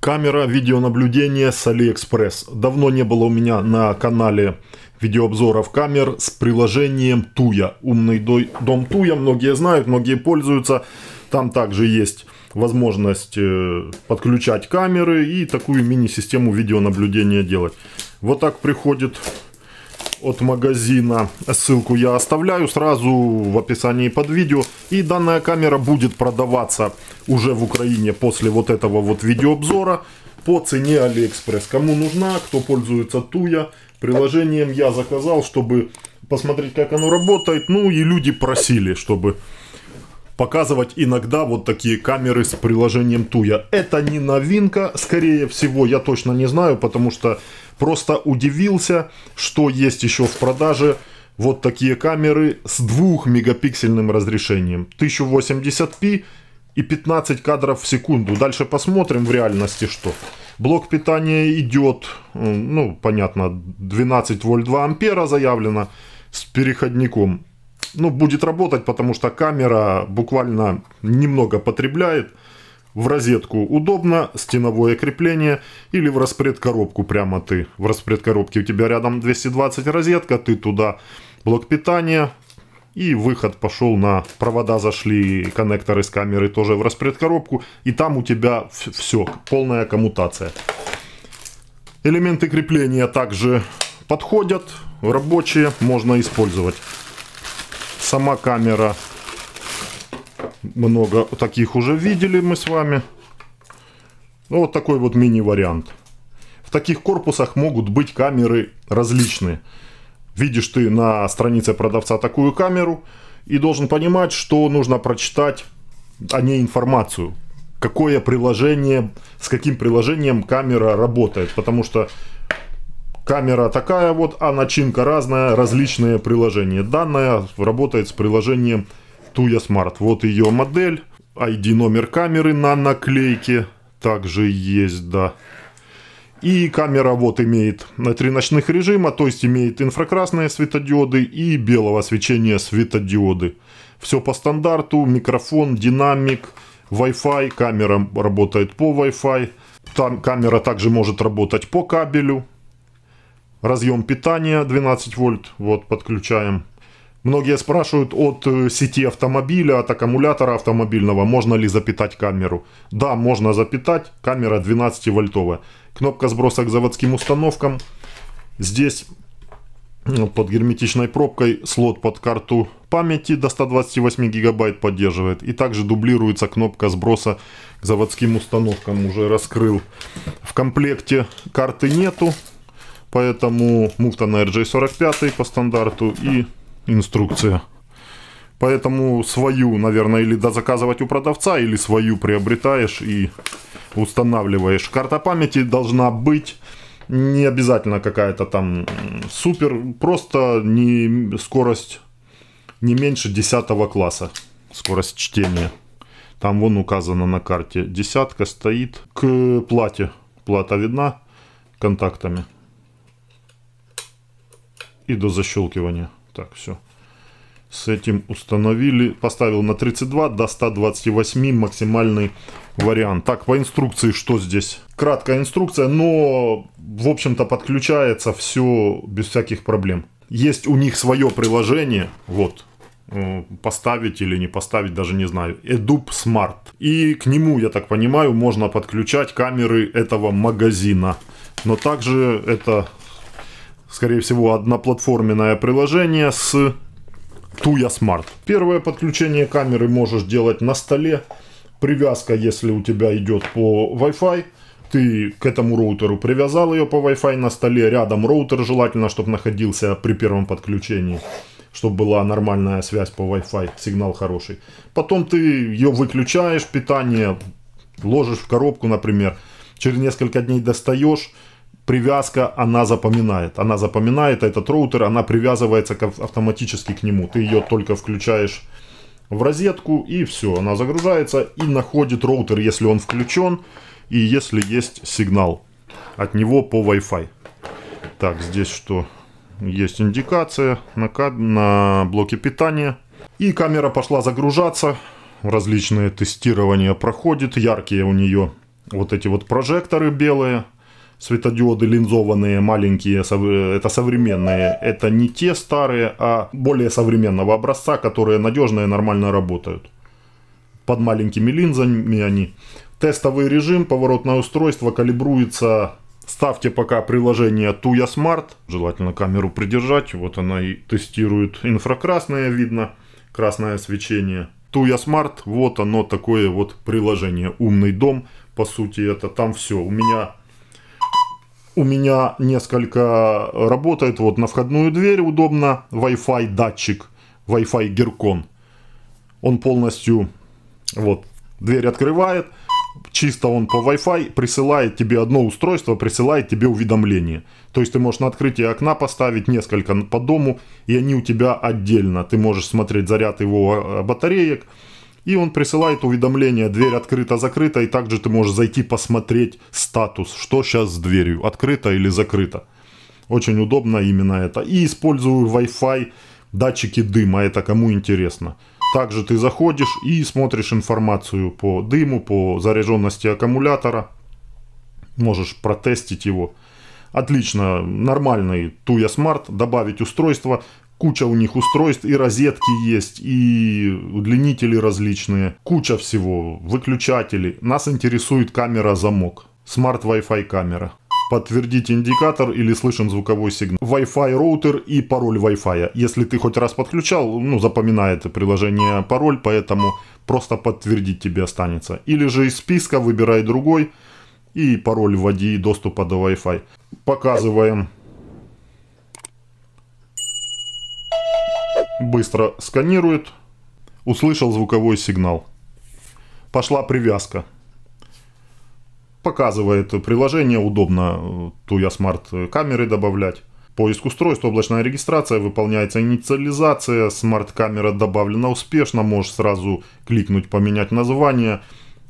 Камера видеонаблюдения с AliExpress. Давно не было у меня на канале видеообзоров камер с приложением Туя. Умный дом Туя, многие знают, многие пользуются. Там также есть возможность э, подключать камеры и такую мини-систему видеонаблюдения делать. Вот так приходит от магазина. Ссылку я оставляю сразу в описании под видео. И данная камера будет продаваться уже в Украине после вот этого вот видеообзора по цене Алиэкспресс. Кому нужна, кто пользуется Туя, приложением я заказал, чтобы посмотреть, как оно работает. Ну и люди просили, чтобы показывать иногда вот такие камеры с приложением Туя. Это не новинка, скорее всего, я точно не знаю, потому что просто удивился, что есть еще в продаже вот такие камеры с 2 мегапиксельным разрешением. 1080p и 15 кадров в секунду. Дальше посмотрим в реальности что. Блок питания идет, ну понятно, 12 вольт 2 ампера заявлено с переходником ну, будет работать, потому что камера буквально немного потребляет. В розетку удобно, стеновое крепление или в распредкоробку прямо ты. В распредкоробке у тебя рядом 220 розетка, ты туда блок питания и выход пошел на провода зашли, коннекторы с камеры тоже в распредкоробку. И там у тебя все, полная коммутация. Элементы крепления также подходят, рабочие, можно использовать. Сама камера, много таких уже видели мы с вами. Ну, вот такой вот мини-вариант. В таких корпусах могут быть камеры различные. Видишь ты на странице продавца такую камеру и должен понимать, что нужно прочитать о ней информацию. Какое приложение, с каким приложением камера работает. Потому что камера такая вот, а начинка разная, различные приложения. Данная работает с приложением Tuya Smart. Вот ее модель, ID номер камеры на наклейке также есть, да. И камера вот имеет на три ночных режима, то есть имеет инфракрасные светодиоды и белого свечения светодиоды. Все по стандарту, микрофон, динамик, Wi-Fi, камера работает по Wi-Fi. Там камера также может работать по кабелю разъем питания 12 вольт, вот подключаем. Многие спрашивают от э, сети автомобиля, от аккумулятора автомобильного, можно ли запитать камеру. Да, можно запитать, камера 12 вольтовая. Кнопка сброса к заводским установкам. Здесь ну, под герметичной пробкой слот под карту памяти до 128 гигабайт поддерживает. И также дублируется кнопка сброса к заводским установкам, уже раскрыл. В комплекте карты нету, Поэтому муфта на RJ45 по стандарту и инструкция. Поэтому свою, наверное, или заказывать у продавца, или свою приобретаешь и устанавливаешь. Карта памяти должна быть не обязательно какая-то там супер, просто не скорость не меньше 10 класса, скорость чтения. Там вон указано на карте. Десятка стоит к плате. Плата видна контактами и до защелкивания. Так, все. С этим установили, поставил на 32 до 128 максимальный вариант. Так, по инструкции что здесь? Краткая инструкция, но, в общем-то, подключается все без всяких проблем. Есть у них свое приложение, вот, э, поставить или не поставить, даже не знаю, Edup Smart. И к нему, я так понимаю, можно подключать камеры этого магазина. Но также это скорее всего, одноплатформенное приложение с Tuya Smart. Первое подключение камеры можешь делать на столе. Привязка, если у тебя идет по Wi-Fi, ты к этому роутеру привязал ее по Wi-Fi на столе, рядом роутер желательно, чтобы находился при первом подключении, чтобы была нормальная связь по Wi-Fi, сигнал хороший. Потом ты ее выключаешь, питание ложишь в коробку, например, через несколько дней достаешь, привязка, она запоминает. Она запоминает этот роутер, она привязывается к, автоматически к нему. Ты ее только включаешь в розетку и все, она загружается и находит роутер, если он включен и если есть сигнал от него по Wi-Fi. Так, здесь что? Есть индикация на, на блоке питания. И камера пошла загружаться. Различные тестирования проходит. Яркие у нее вот эти вот прожекторы белые светодиоды линзованные, маленькие, э, это современные. Это не те старые, а более современного образца, которые надежные, нормально работают. Под маленькими линзами они. Тестовый режим, поворотное устройство калибруется Ставьте пока приложение Tuya Smart. Желательно камеру придержать. Вот она и тестирует инфракрасное, видно, красное свечение. Tuya Smart, вот оно такое вот приложение. Умный дом, по сути, это там все. У меня у меня несколько работает вот на входную дверь удобно Wi-Fi датчик, Wi-Fi Геркон. Он полностью вот дверь открывает, чисто он по Wi-Fi присылает тебе одно устройство, присылает тебе уведомление. То есть ты можешь на открытие окна поставить несколько по дому, и они у тебя отдельно. Ты можешь смотреть заряд его э, батареек, и он присылает уведомление, дверь открыта-закрыта, и также ты можешь зайти посмотреть статус, что сейчас с дверью, открыто или закрыто. Очень удобно именно это. И использую Wi-Fi датчики дыма, это кому интересно. Также ты заходишь и смотришь информацию по дыму, по заряженности аккумулятора. Можешь протестить его. Отлично, нормальный Tuya Smart, добавить устройство, Куча у них устройств, и розетки есть, и удлинители различные, куча всего, Выключатели. Нас интересует камера-замок, смарт Wi-Fi камера. Подтвердить индикатор или слышен звуковой сигнал. Wi-Fi роутер и пароль Wi-Fi. Если ты хоть раз подключал, ну запоминает приложение пароль, поэтому просто подтвердить тебе останется. Или же из списка выбирай другой и пароль вводи доступа до Wi-Fi. Показываем быстро сканирует, услышал звуковой сигнал. Пошла привязка. Показывает приложение, удобно э, туя смарт-камеры э, добавлять. Поиск устройств, облачная регистрация, выполняется инициализация, смарт-камера добавлена успешно, можешь сразу кликнуть поменять название,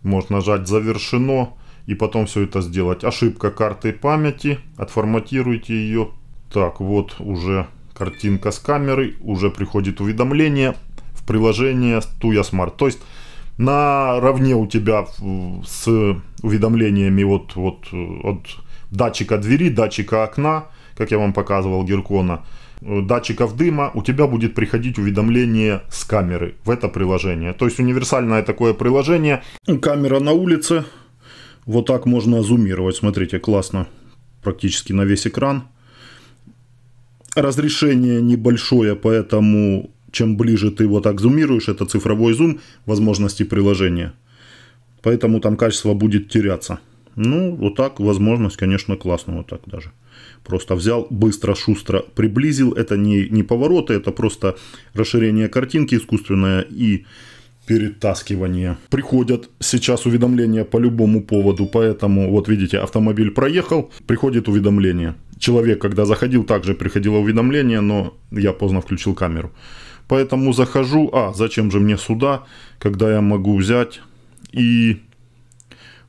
можешь нажать «Завершено» и потом все это сделать. Ошибка карты памяти, отформатируйте ее. Так, вот уже картинка с камеры, уже приходит уведомление в приложение Tuya Smart. То есть наравне у тебя с уведомлениями вот, вот, от датчика двери, датчика окна, как я вам показывал, Геркона, э, датчиков дыма, у тебя будет приходить уведомление с камеры в это приложение. То есть универсальное такое приложение. Камера на улице. Вот так можно зумировать. Смотрите, классно. Практически на весь экран разрешение небольшое, поэтому чем ближе ты его так зумируешь, это цифровой зум возможности приложения. Поэтому там качество будет теряться. Ну, вот так возможность, конечно, классная, вот так даже. Просто взял, быстро, шустро приблизил. Это не, не повороты, это просто расширение картинки искусственное и перетаскивание. Приходят сейчас уведомления по любому поводу, поэтому, вот видите, автомобиль проехал, приходит уведомление. Человек, когда заходил, также приходило уведомление, но я поздно включил камеру. Поэтому захожу, а зачем же мне сюда, когда я могу взять и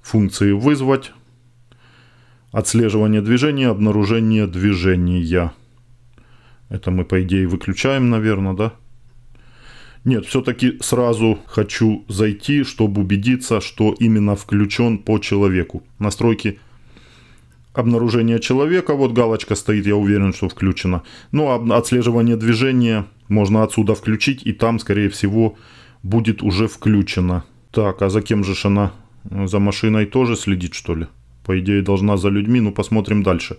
функции вызвать, отслеживание движения, обнаружение движения. Это мы, по идее, выключаем, наверное, да? Нет, все-таки сразу хочу зайти, чтобы убедиться, что именно включен по человеку. Настройки обнаружения человека, вот галочка стоит, я уверен, что включена. Ну, а отслеживание движения можно отсюда включить, и там, скорее всего, будет уже включено. Так, а за кем же она? За машиной тоже следит, что ли? По идее, должна за людьми, ну посмотрим дальше.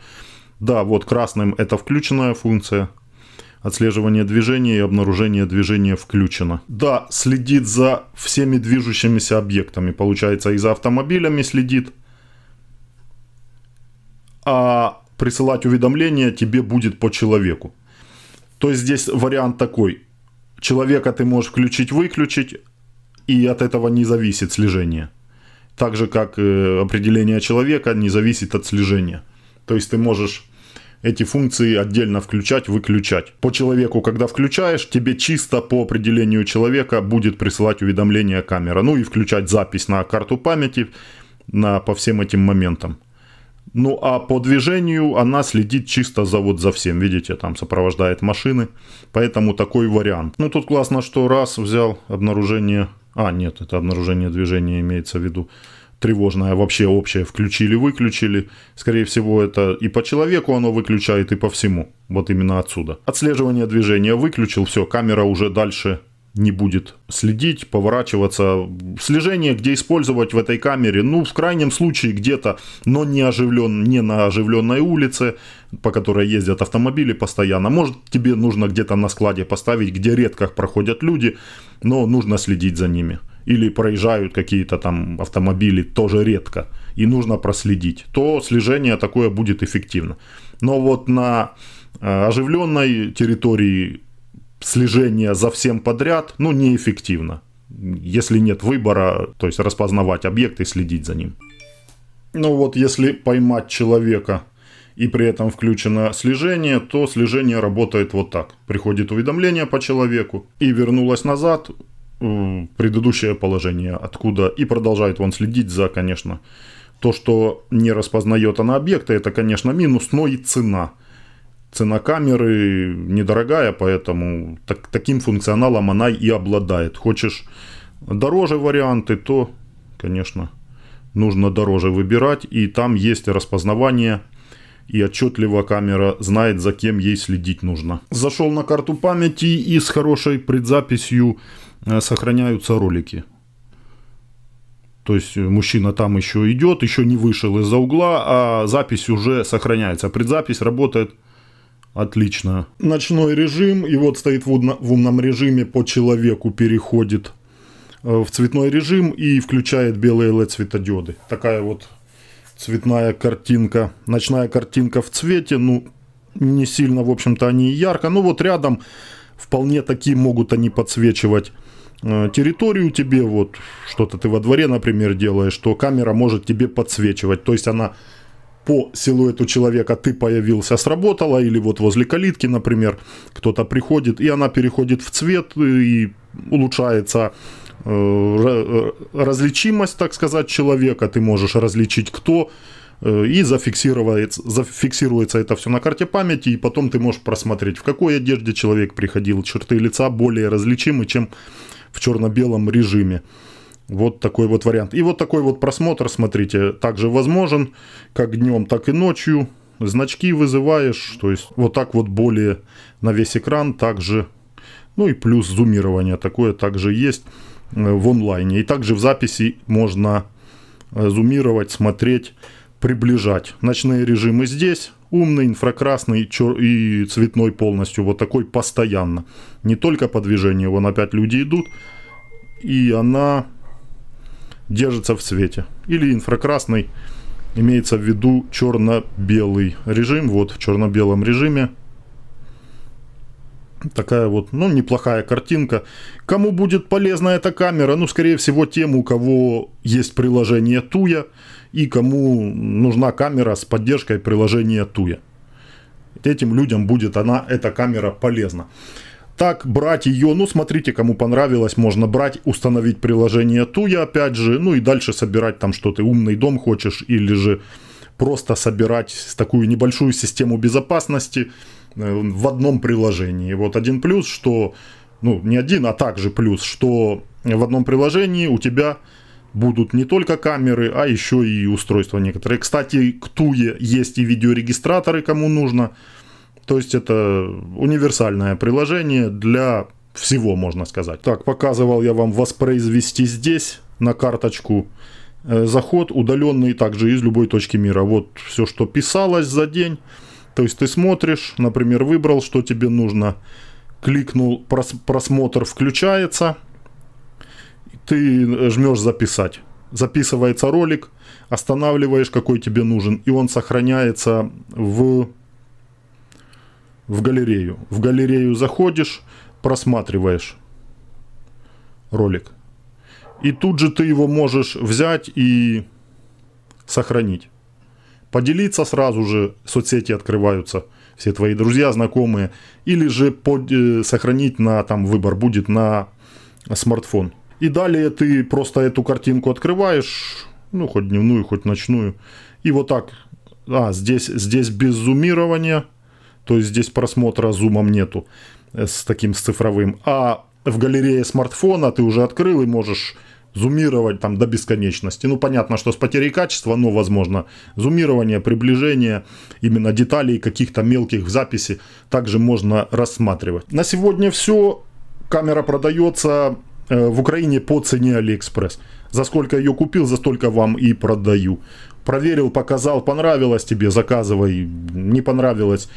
Да, вот красным это включенная функция, отслеживание движения и обнаружение движения включено. Да, следит за всеми движущимися объектами. Получается, и за автомобилями следит. А присылать уведомления тебе будет по человеку. То есть здесь вариант такой. Человека ты можешь включить-выключить, и от этого не зависит слежение. Так же, как э, определение человека не зависит от слежения. То есть ты можешь эти функции отдельно включать, выключать. По человеку, когда включаешь, тебе чисто по определению человека будет присылать уведомление камера. Ну и включать запись на карту памяти на, по всем этим моментам. Ну а по движению она следит чисто за вот за всем, видите, там сопровождает машины, поэтому такой вариант. Ну тут классно, что раз взял обнаружение, а нет, это обнаружение движения имеется в виду, тревожное вообще общее включили-выключили. Скорее всего, это и по человеку оно выключает, и по всему. Вот именно отсюда. Отслеживание движения выключил, все, камера уже дальше не будет следить, поворачиваться. Слежение, где использовать в этой камере, ну, в крайнем случае, где-то, но не, оживлен, не на оживленной улице, по которой ездят автомобили постоянно. Может, тебе нужно где-то на складе поставить, где редко проходят люди, но нужно следить за ними или проезжают какие-то там автомобили тоже редко, и нужно проследить, то слежение такое будет эффективно. Но вот на э, оживленной территории слежение за всем подряд, ну, неэффективно. Если нет выбора, то есть распознавать объект и следить за ним. Ну вот, если поймать человека и при этом включено слежение, то слежение работает вот так. Приходит уведомление по человеку и вернулось назад, предыдущее положение, откуда и продолжает он следить за, конечно. То, что не распознает она объекта, это, конечно, минус, но и цена. Цена камеры недорогая, поэтому так, таким функционалом она и обладает. Хочешь дороже варианты, то, конечно, нужно дороже выбирать. И там есть распознавание и отчетливо камера знает, за кем ей следить нужно. Зашел на карту памяти и с хорошей предзаписью Э, сохраняются ролики. То есть э, мужчина там еще идет, еще не вышел из-за угла, а запись уже сохраняется. Предзапись работает отлично. Ночной режим, и вот стоит в умном режиме по человеку переходит э, в цветной режим и включает белые LED-светодиоды. Такая вот цветная картинка. Ночная картинка в цвете, ну, не сильно, в общем-то, они ярко. Ну, вот рядом вполне такие могут они подсвечивать Э, территорию тебе, вот что-то ты во дворе, например, делаешь, что камера может тебе подсвечивать. То есть она по силуэту человека ты появился, сработала, или вот возле калитки, например, кто-то приходит, и она переходит в цвет, э, и улучшается э, различимость, так сказать, человека, ты можешь различить кто, и зафиксируется, зафиксируется это все на карте памяти, и потом ты можешь просмотреть, в какой одежде человек приходил, черты лица более различимы, чем в черно-белом режиме. Вот такой вот вариант. И вот такой вот просмотр, смотрите, также возможен как днем, так и ночью. Значки вызываешь, то есть вот так вот более на весь экран также. Ну и плюс зумирование такое также есть э, в онлайне. И также в записи можно э, зумировать, смотреть приближать. Ночные режимы здесь, умный, инфракрасный чер... и цветной полностью, вот такой постоянно. Не только по движению, вон опять люди идут, и она держится в свете. Или инфракрасный, имеется в виду черно-белый режим, вот в черно-белом режиме такая вот, ну, неплохая картинка. Кому будет полезна эта камера? Ну, скорее всего, тем, у кого есть приложение Туя, и кому нужна камера с поддержкой приложения Туя. Этим людям будет она, эта камера полезна. Так, брать ее, ну смотрите, кому понравилось, можно брать, установить приложение Туя, опять же, ну и дальше собирать там, что ты умный дом хочешь, или же просто собирать такую небольшую систему безопасности э, в одном приложении. Вот один плюс, что, ну не один, а также плюс, что в одном приложении у тебя будут не только камеры, а еще и устройства некоторые. Кстати, к Туе есть и видеорегистраторы, кому нужно. То есть это универсальное приложение для всего, можно сказать. Так, показывал я вам воспроизвести здесь на карточку э, заход, удаленный также из любой точки мира. Вот все, что писалось за день. То есть ты смотришь, например, выбрал, что тебе нужно, кликнул, прос просмотр включается – ты э, жмешь записать. Записывается ролик, останавливаешь, какой тебе нужен, и он сохраняется в, в галерею. В галерею заходишь, просматриваешь ролик. И тут же ты его можешь взять и сохранить. Поделиться сразу же, соцсети открываются, все твои друзья, знакомые. Или же под, э, сохранить на, там выбор будет на смартфон. И далее ты просто эту картинку открываешь, ну, хоть дневную, хоть ночную. И вот так, а, здесь, здесь без зумирования, то есть здесь просмотра зумом нету э, с таким, с цифровым. А в галерее смартфона ты уже открыл и можешь зумировать там до бесконечности. Ну, понятно, что с потерей качества, но возможно зумирование, приближение, именно деталей каких-то мелких в записи также можно рассматривать. На сегодня все. Камера продается Э, в Украине по цене Алиэкспресс. За сколько ее купил, за столько вам и продаю. Проверил, показал, понравилось тебе, заказывай. Не понравилось,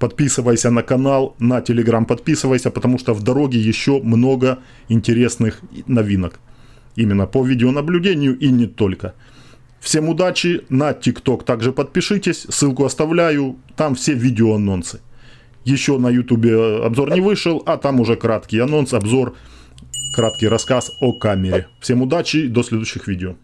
подписывайся на канал, на Телеграм подписывайся, потому что в дороге еще много интересных новинок. Именно по видеонаблюдению и не только. Всем удачи, на ТикТок также подпишитесь, ссылку оставляю, там все видеоанонсы. Еще на Ютубе обзор не вышел, а там уже краткий анонс, обзор краткий рассказ о камере. Всем удачи, и до следующих видео.